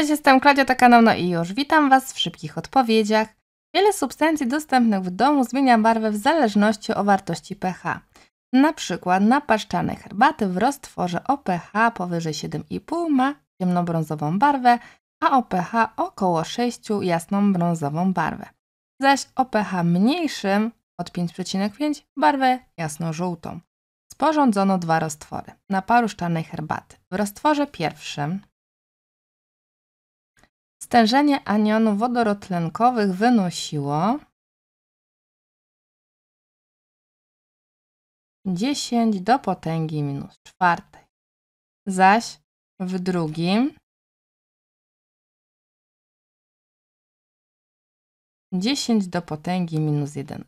Cześć, jestem Klaudia, to No i już. Witam Was w szybkich odpowiedziach. Wiele substancji dostępnych w domu zmienia barwę w zależności o wartości pH. Na przykład napaszczane herbaty w roztworze o pH powyżej 7,5 ma ciemnobrązową barwę, a o pH około 6 jasną brązową barwę. Zaś o pH mniejszym od 5,5 barwę jasno-żółtą. Sporządzono dwa roztwory naparu szklanej herbaty. W roztworze pierwszym stężenie anionów wodorotlenkowych wynosiło 10 do potęgi minus czwartej. Zaś w drugim 10 do potęgi minus 11.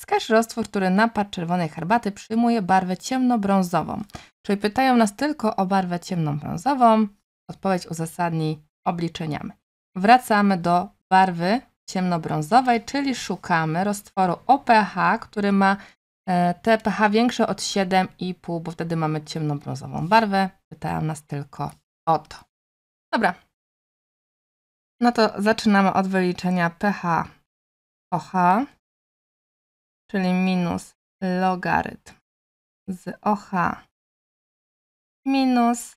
Wskaż roztwór, który napad czerwonej herbaty przyjmuje barwę ciemnobrązową. Czyli pytają nas tylko o barwę ciemnobrązową. Odpowiedź uzasadni obliczeniami. Wracamy do barwy ciemnobrązowej, czyli szukamy roztworu OPH, który ma te pH większe od 7,5, bo wtedy mamy ciemnobrązową barwę. Pytała nas tylko o to. Dobra. No to zaczynamy od wyliczenia pH OH, czyli minus logarytm z OH minus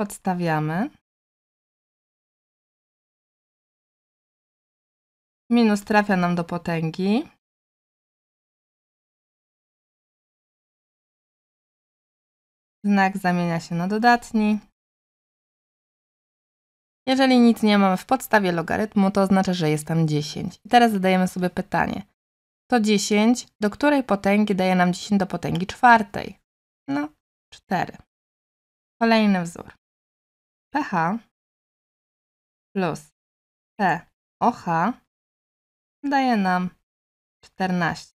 Podstawiamy. Minus trafia nam do potęgi. Znak zamienia się na dodatni. Jeżeli nic nie mamy w podstawie logarytmu, to oznacza, że jest tam 10. I teraz zadajemy sobie pytanie. To 10 do której potęgi daje nam 10 do potęgi czwartej? No, 4. Kolejny wzór pH plus POH daje nam 14.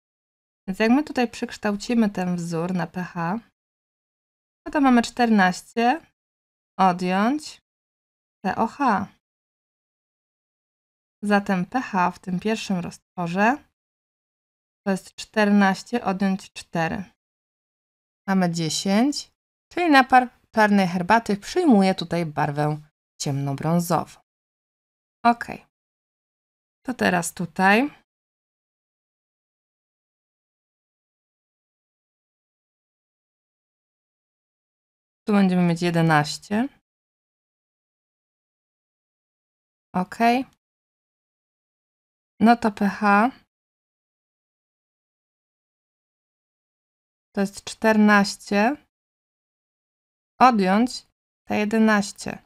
Więc jak my tutaj przekształcimy ten wzór na pH, no to mamy 14 odjąć POH. Zatem pH w tym pierwszym roztworze to jest 14 odjąć 4. Mamy 10, czyli napar czarnej herbaty przyjmuje tutaj barwę ciemnobrązową. Ok. To teraz tutaj. Tu będziemy mieć 11. Ok. No to pH to jest 14 odjąć te 11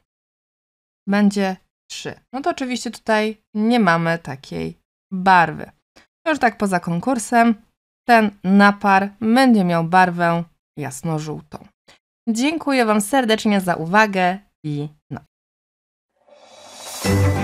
będzie 3. No to oczywiście tutaj nie mamy takiej barwy. Już no, tak poza konkursem, ten napar będzie miał barwę jasno-żółtą. Dziękuję Wam serdecznie za uwagę i no.